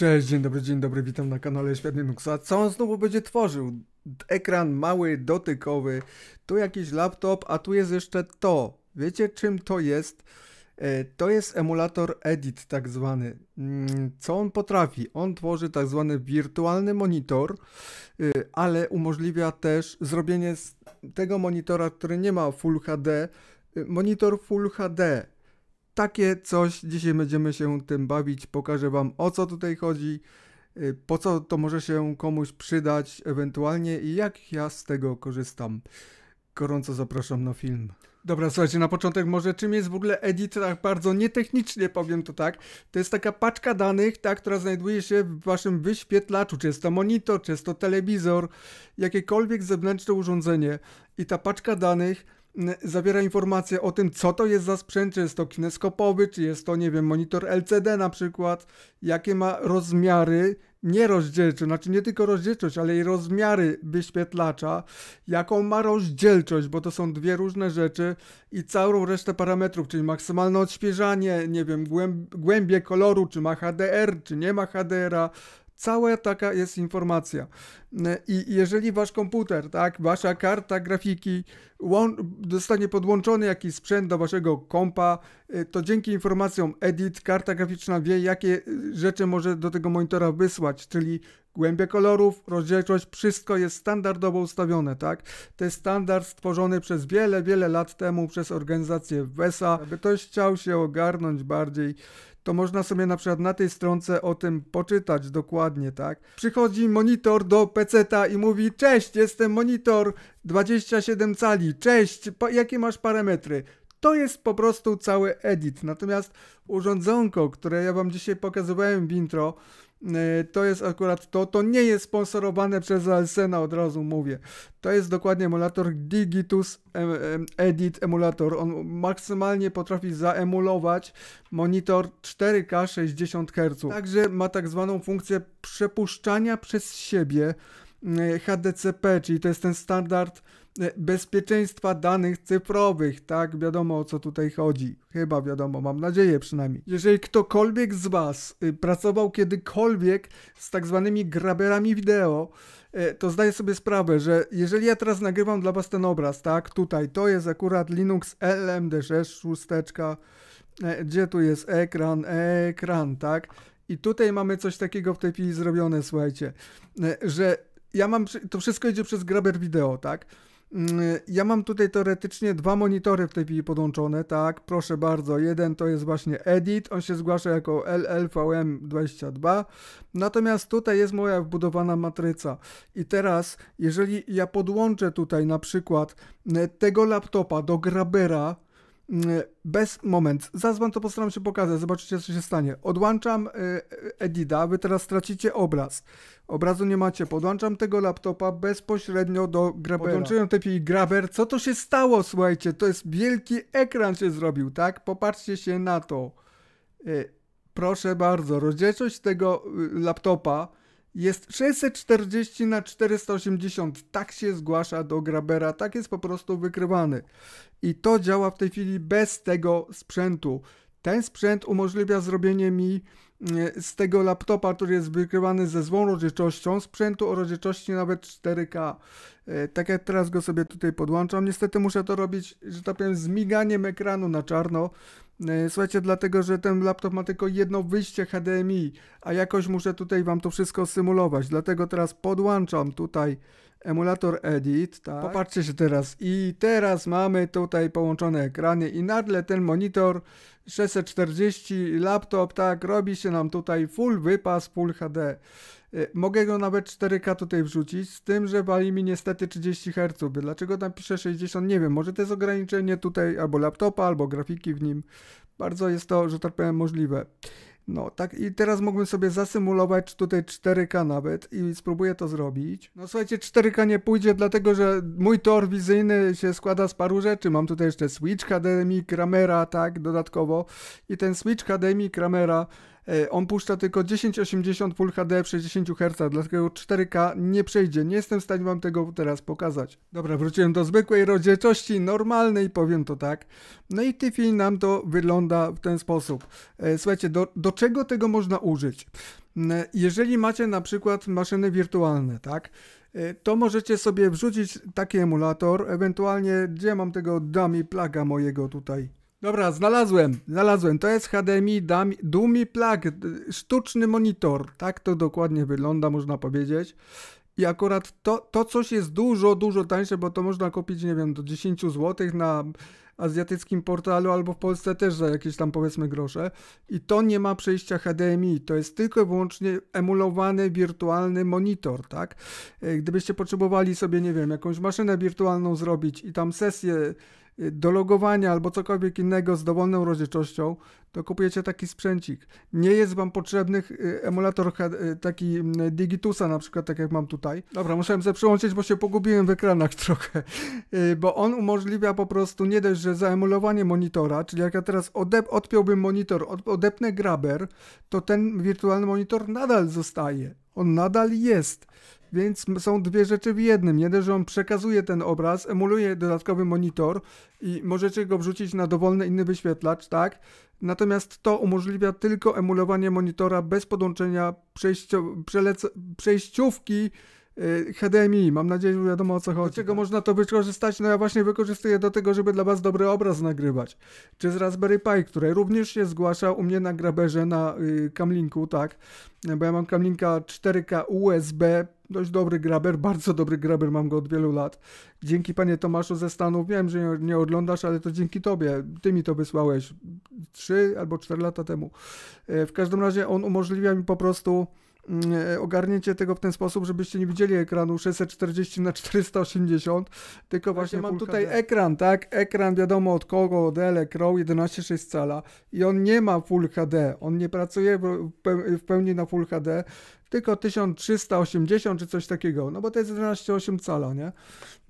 Cześć, dzień dobry, dzień dobry, witam na kanale Świetnie Nuxa. Co on znowu będzie tworzył? Ekran mały, dotykowy, tu jakiś laptop, a tu jest jeszcze to. Wiecie czym to jest? E, to jest emulator Edit tak zwany. Mm, co on potrafi? On tworzy tak zwany wirtualny monitor, y, ale umożliwia też zrobienie z tego monitora, który nie ma Full HD, y, monitor Full HD takie coś. Dzisiaj będziemy się tym bawić. Pokażę Wam o co tutaj chodzi, y, po co to może się komuś przydać ewentualnie i jak ja z tego korzystam. Gorąco zapraszam na film. Dobra, słuchajcie, na początek może czym jest w ogóle edit, tak bardzo nietechnicznie powiem to tak. To jest taka paczka danych, tak, która znajduje się w waszym wyświetlaczu, czy jest to monitor, czy jest to telewizor, jakiekolwiek zewnętrzne urządzenie. I ta paczka danych zawiera informacje o tym, co to jest za sprzęt, czy jest to kineskopowy, czy jest to, nie wiem, monitor LCD na przykład, jakie ma rozmiary, nie rozdzielczość, znaczy nie tylko rozdzielczość, ale i rozmiary wyświetlacza, jaką ma rozdzielczość, bo to są dwie różne rzeczy i całą resztę parametrów, czyli maksymalne odświeżanie, nie wiem, głębie koloru, czy ma HDR, czy nie ma HDR-a, Cała taka jest informacja. E, I jeżeli wasz komputer, tak, wasza karta grafiki zostanie podłączony jakiś sprzęt do waszego kompa, e, to dzięki informacjom edit karta graficzna wie, jakie rzeczy może do tego monitora wysłać, czyli Głębie kolorów, rozdzielczość, wszystko jest standardowo ustawione, tak? To jest standard stworzony przez wiele, wiele lat temu przez organizację WESA. Aby ktoś chciał się ogarnąć bardziej, to można sobie na przykład na tej stronce o tym poczytać dokładnie, tak? Przychodzi monitor do peceta i mówi, cześć, jestem monitor 27 cali, cześć, jakie masz parametry? To jest po prostu cały edit. Natomiast urządzonko, które ja wam dzisiaj pokazywałem w intro, E, to jest akurat to. To nie jest sponsorowane przez Alsena, od razu mówię. To jest dokładnie emulator Digitus Edit emulator. On maksymalnie potrafi zaemulować monitor 4K 60 Hz. Także ma tak zwaną funkcję przepuszczania przez siebie e, HDCP, czyli to jest ten standard E, bezpieczeństwa danych cyfrowych, tak? Wiadomo o co tutaj chodzi. Chyba wiadomo, mam nadzieję przynajmniej. Jeżeli ktokolwiek z Was y, pracował kiedykolwiek z tak zwanymi graberami wideo, e, to zdaję sobie sprawę, że jeżeli ja teraz nagrywam dla Was ten obraz, tak? Tutaj to jest akurat Linux LMD6, szósteczka, e, gdzie tu jest ekran, ekran, tak? I tutaj mamy coś takiego w tej chwili zrobione, słuchajcie, że ja mam, to wszystko idzie przez graber wideo, tak? Mm, ja mam tutaj teoretycznie dwa monitory w tej chwili podłączone, tak? Proszę bardzo, jeden to jest właśnie Edit, on się zgłasza jako LLVM22, natomiast tutaj jest moja wbudowana matryca. I teraz, jeżeli ja podłączę tutaj na przykład mm, tego laptopa do Grabera, Mm, bez moment, zadzwon to postaram się pokazać, zobaczycie co się stanie. Odłączam y, y, Edida, wy teraz stracicie obraz. Obrazu nie macie, podłączam tego laptopa bezpośrednio do grabera. Podłączyłem i graber, co to się stało słuchajcie, to jest wielki ekran się zrobił, tak? Popatrzcie się na to. Y, proszę bardzo, rozdzielczość tego laptopa jest 640 na 480. Tak się zgłasza do grabera, tak jest po prostu wykrywany. I to działa w tej chwili bez tego sprzętu. Ten sprzęt umożliwia zrobienie mi mm, z tego laptopa, który jest wykrywany ze złą rozdzielczością, sprzętu o rozdzielczości nawet 4K. E, tak jak teraz go sobie tutaj podłączam, niestety muszę to robić, że tak powiem, z miganiem ekranu na czarno. E, słuchajcie, dlatego, że ten laptop ma tylko jedno wyjście HDMI, a jakoś muszę tutaj wam to wszystko symulować. Dlatego teraz podłączam tutaj emulator Edit, tak. Popatrzcie się teraz. I teraz mamy tutaj połączone ekrany i nagle ten monitor 640 laptop, tak, robi się nam tutaj full wypas, full HD. Y, mogę go nawet 4K tutaj wrzucić, z tym, że wali mi niestety 30 Hz. Dlaczego tam pisze 60? Nie wiem, może to jest ograniczenie tutaj albo laptopa, albo grafiki w nim. Bardzo jest to, że tak powiem, możliwe. No tak i teraz mógłbym sobie zasymulować tutaj 4K nawet i spróbuję to zrobić. No słuchajcie, 4K nie pójdzie, dlatego że mój tor wizyjny się składa z paru rzeczy. Mam tutaj jeszcze Switch HDMI, Kramera, tak, dodatkowo. I ten Switch HDMI, Kramera E, on puszcza tylko 1080 Full HD w 60 Hz, dlatego 4K nie przejdzie. Nie jestem w stanie wam tego teraz pokazać. Dobra, wróciłem do zwykłej rozdzielczości, normalnej, powiem to tak. No i Tiffy nam to wygląda w ten sposób. E, słuchajcie, do, do czego tego można użyć? E, jeżeli macie na przykład maszyny wirtualne, tak? to możecie sobie wrzucić taki emulator, ewentualnie gdzie mam tego dummy plaga mojego tutaj Dobra, znalazłem, znalazłem. To jest HDMI dumi Plug, sztuczny monitor. Tak to dokładnie wygląda, można powiedzieć. I akurat to, to coś jest dużo, dużo tańsze, bo to można kupić, nie wiem, do 10 zł na azjatyckim portalu albo w Polsce też za jakieś tam powiedzmy grosze. I to nie ma przejścia HDMI, to jest tylko i wyłącznie emulowany wirtualny monitor, tak? E, gdybyście potrzebowali sobie, nie wiem, jakąś maszynę wirtualną zrobić i tam sesję do logowania albo cokolwiek innego z dowolną rozdzielczością, to kupujecie taki sprzęcik. Nie jest Wam potrzebny y, emulator y, taki y, Digitusa na przykład, tak jak mam tutaj. Dobra, musiałem sobie przyłączyć, bo się pogubiłem w ekranach trochę, bo on umożliwia po prostu nie dość, że zaemulowanie monitora, czyli jak ja teraz odep odpiąłbym monitor, od odepnę graber, to ten wirtualny monitor nadal zostaje. On nadal jest. Więc są dwie rzeczy w jednym. Jeden, że on przekazuje ten obraz, emuluje dodatkowy monitor i możecie go wrzucić na dowolny inny wyświetlacz, tak? Natomiast to umożliwia tylko emulowanie monitora bez podłączenia przejściówki y, HDMI. Mam nadzieję, że wiadomo o co chodzi. czego tak. można to wykorzystać? No ja właśnie wykorzystuję do tego, żeby dla Was dobry obraz nagrywać. Czy z Raspberry Pi, który również się zgłasza u mnie na graberze na kamlinku, y, Camlinku, tak? Bo ja mam Camlinka 4K USB dość dobry graber, bardzo dobry graber, mam go od wielu lat. Dzięki panie Tomaszu ze Stanów, wiem, że nie oglądasz, ale to dzięki tobie, ty mi to wysłałeś 3 albo 4 lata temu. E, w każdym razie on umożliwia mi po prostu mm, e, ogarnięcie tego w ten sposób, żebyście nie widzieli ekranu 640 na 480, tylko właśnie mam tutaj HD. ekran, tak? Ekran wiadomo od kogo, od Crow 11,6 cala i on nie ma Full HD, on nie pracuje w pełni na Full HD, tylko 1380 czy coś takiego, no bo to jest 11,8 cala, nie?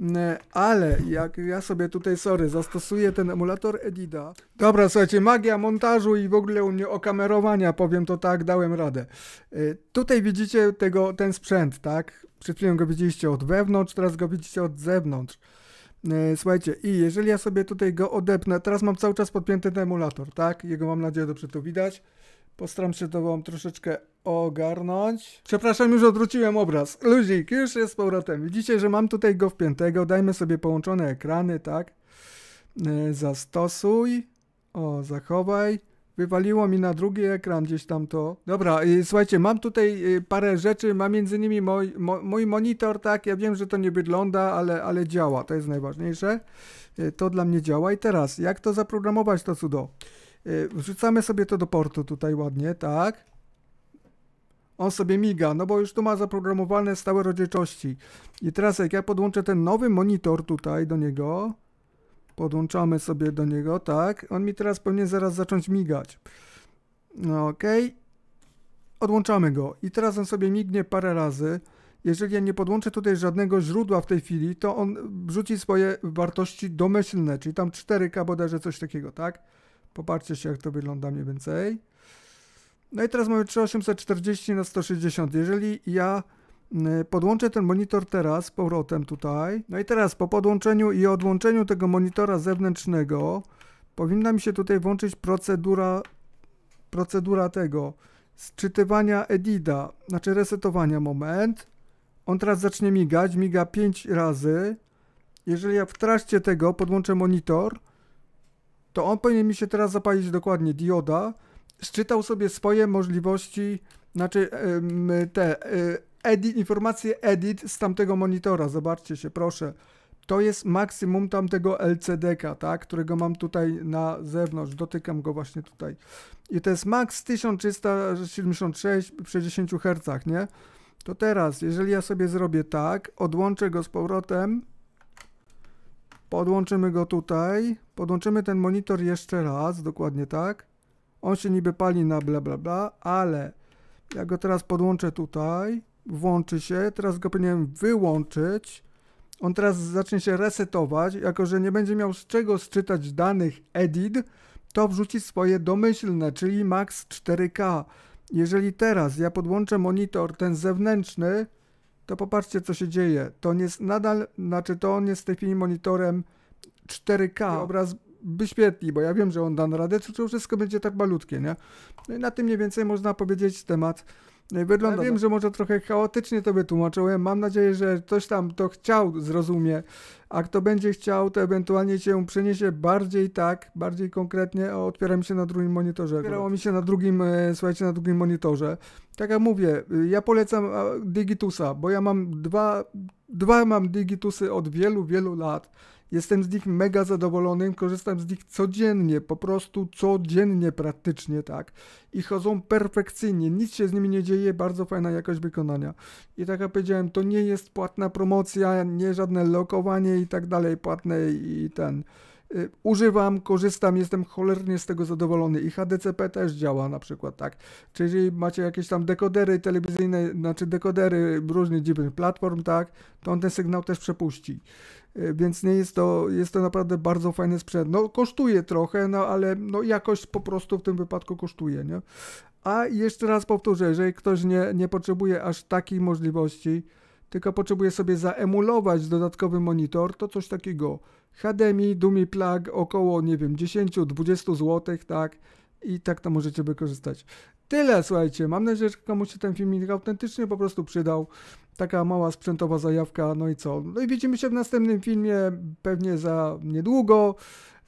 Mm, ale jak ja sobie tutaj, sorry, zastosuję ten emulator Edida. Dobra, słuchajcie, magia montażu i w ogóle u mnie okamerowania, powiem to tak, dałem radę. Y, tutaj widzicie tego, ten sprzęt, tak? Przed chwilą go widzieliście od wewnątrz, teraz go widzicie od zewnątrz. Y, słuchajcie, i jeżeli ja sobie tutaj go odepnę, teraz mam cały czas podpięty ten emulator, tak? Jego mam nadzieję dobrze tu widać. Postaram się to wam troszeczkę ogarnąć. Przepraszam, już odwróciłem obraz. Luzik, już jest z powrotem. Widzicie, że mam tutaj go wpiętego. Dajmy sobie połączone ekrany, tak? E, zastosuj. O, zachowaj. Wywaliło mi na drugi ekran gdzieś tam to. Dobra, e, słuchajcie, mam tutaj e, parę rzeczy, mam między innymi mój, mój monitor, tak, ja wiem, że to nie wygląda, ale, ale działa, to jest najważniejsze. to dla mnie działa. I teraz, jak to zaprogramować to cudo? Y, wrzucamy sobie to do portu tutaj ładnie, tak. On sobie miga, no bo już tu ma zaprogramowane stałe rodziczości. I teraz jak ja podłączę ten nowy monitor tutaj do niego, podłączamy sobie do niego, tak, on mi teraz powinien zaraz zacząć migać. No okej. Okay. Odłączamy go. I teraz on sobie mignie parę razy. Jeżeli ja nie podłączę tutaj żadnego źródła w tej chwili, to on wrzuci swoje wartości domyślne, czyli tam 4K bodajże coś takiego, tak? Popatrzcie się, jak to wygląda mniej więcej. No i teraz mamy 3840 na 160. Jeżeli ja mm, podłączę ten monitor teraz z powrotem tutaj, no i teraz po podłączeniu i odłączeniu tego monitora zewnętrznego powinna mi się tutaj włączyć procedura, procedura tego sczytywania edida, znaczy resetowania moment. On teraz zacznie migać, miga 5 razy. Jeżeli ja w trakcie tego podłączę monitor, to on powinien mi się teraz zapalić dokładnie dioda, szczytał sobie swoje możliwości, znaczy te e, edit, informacje edit z tamtego monitora, zobaczcie się proszę. To jest maksimum tamtego LCD-ka, tak, którego mam tutaj na zewnątrz, dotykam go właśnie tutaj. I to jest max 1376 przy 10 Hz, nie? To teraz, jeżeli ja sobie zrobię tak, odłączę go z powrotem, Podłączymy go tutaj. Podłączymy ten monitor jeszcze raz, dokładnie tak. On się niby pali na bla bla bla, ale ja go teraz podłączę tutaj. Włączy się, teraz go powinienem wyłączyć. On teraz zacznie się resetować, jako że nie będzie miał z czego sczytać danych edit, to wrzuci swoje domyślne, czyli max 4K. Jeżeli teraz ja podłączę monitor ten zewnętrzny, to popatrzcie, co się dzieje. To nie jest nadal, znaczy to on jest w tej chwili monitorem 4K. No. Obraz wyświetli, bo ja wiem, że on da radę, to wszystko będzie tak malutkie, nie? No i na tym mniej więcej można powiedzieć temat Wygląda ja wiem, to. Tak. że może trochę chaotycznie to wytłumaczyłem. Mam nadzieję, że ktoś tam to chciał, zrozumie. A kto będzie chciał, to ewentualnie cię przeniesie bardziej tak, bardziej konkretnie. O, mi się na drugim monitorze. Otwierało mi się na drugim, e, słuchajcie, na drugim monitorze. Tak jak mówię, y, ja polecam Digitusa, bo ja mam dwa, dwa mam Digitusy od wielu, wielu lat. Jestem z nich mega zadowolony, korzystam z nich codziennie, po prostu codziennie praktycznie, tak. I chodzą perfekcyjnie, nic się z nimi nie dzieje, bardzo fajna jakość wykonania. I tak jak powiedziałem, to nie jest płatna promocja, nie żadne lokowanie i tak dalej płatne i ten... Y, używam, korzystam, jestem cholernie z tego zadowolony i HDCP też działa na przykład, tak? Czyli macie jakieś tam dekodery telewizyjne, znaczy dekodery różnych dziwnych platform, tak? To on ten sygnał też przepuści. Y, więc nie jest to, jest to naprawdę bardzo fajny sprzęt. No kosztuje trochę, no ale no jakość po prostu w tym wypadku kosztuje, nie? A jeszcze raz powtórzę, jeżeli ktoś nie, nie potrzebuje aż takiej możliwości, tylko potrzebuję sobie zaemulować dodatkowy monitor, to coś takiego HDMI, Dumi Plug około, nie wiem, 10-20 zł, tak? I tak to możecie wykorzystać. Tyle, słuchajcie, mam nadzieję, że komuś się ten filmik autentycznie po prostu przydał. Taka mała sprzętowa zajawka, no i co? No i widzimy się w następnym filmie, pewnie za niedługo.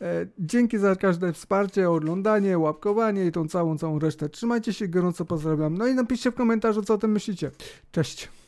E, dzięki za każde wsparcie, oglądanie, łapkowanie i tą całą, całą resztę. Trzymajcie się, gorąco pozdrawiam. No i napiszcie w komentarzu, co o tym myślicie. Cześć!